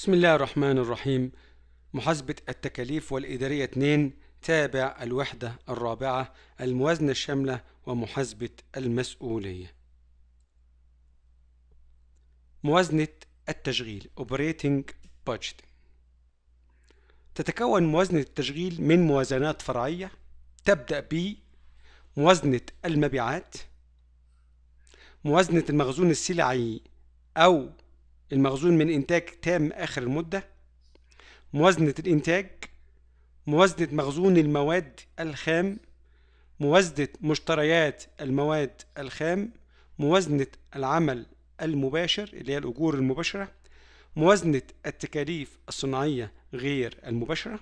بسم الله الرحمن الرحيم محاسبة التكاليف والإدارية 2 تابع الوحدة الرابعة الموازنة الشاملة ومحاسبة المسؤولية موازنة التشغيل Operating Budget تتكون موازنة التشغيل من موازنات فرعية تبدأ ب موازنة المبيعات موازنة المخزون السلعي أو المخزون من إنتاج تام آخر المدة موازنة الإنتاج موازنة مخزون المواد الخام موازنة مشتريات المواد الخام موازنة العمل المباشر اللي هي الأجور المباشرة موازنة التكاليف الصناعية غير المباشرة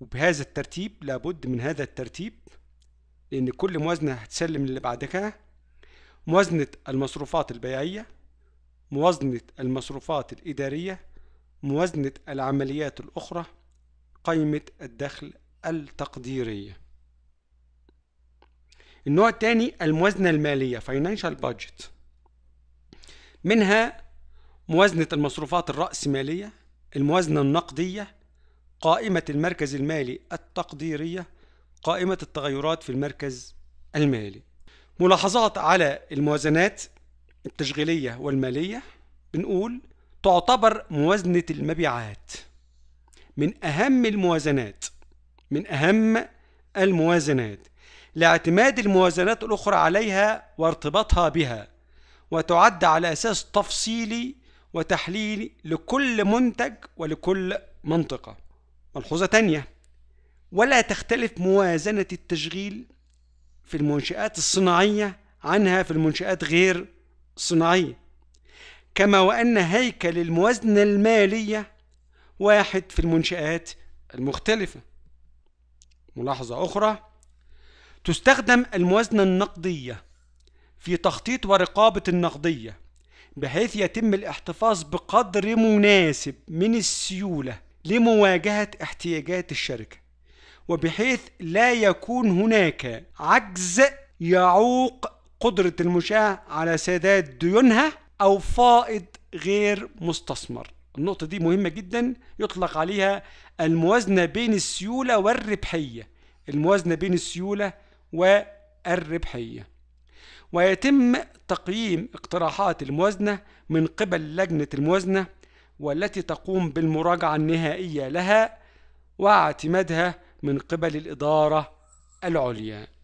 وبهذا الترتيب لابد من هذا الترتيب لأن كل موازنة هتسلم اللي بعد كده موازنة المصروفات البيعية موازنة المصروفات الإدارية موازنة العمليات الأخرى قائمة الدخل التقديرية النوع الثاني الموازنة المالية Financial Budget منها موازنة المصروفات الرأسمالية الموازنة النقدية قائمة المركز المالي التقديرية قائمة التغيرات في المركز المالي ملاحظات على الموازنات التشغيلية والمالية بنقول تعتبر موازنة المبيعات من أهم الموازنات من أهم الموازنات لاعتماد الموازنات الأخرى عليها وارتباطها بها وتعد على أساس تفصيلي وتحليلي لكل منتج ولكل منطقة ملحوظة تانية ولا تختلف موازنة التشغيل في المنشآت الصناعية عنها في المنشآت غير صناعية كما وأن هيكل الموازنة المالية واحد في المنشآت المختلفة ملاحظة أخرى تستخدم الموازنة النقدية في تخطيط ورقابة النقدية بحيث يتم الاحتفاظ بقدر مناسب من السيولة لمواجهة احتياجات الشركة وبحيث لا يكون هناك عجز يعوق قدرة المشاة على سداد ديونها أو فائض غير مستثمر النقطة دي مهمة جدا يطلق عليها الموازنة بين السيولة والربحية الموازنة بين السيولة والربحية ويتم تقييم اقتراحات الموازنة من قبل لجنة الموازنة والتي تقوم بالمراجعة النهائية لها واعتمادها من قبل الإدارة العليا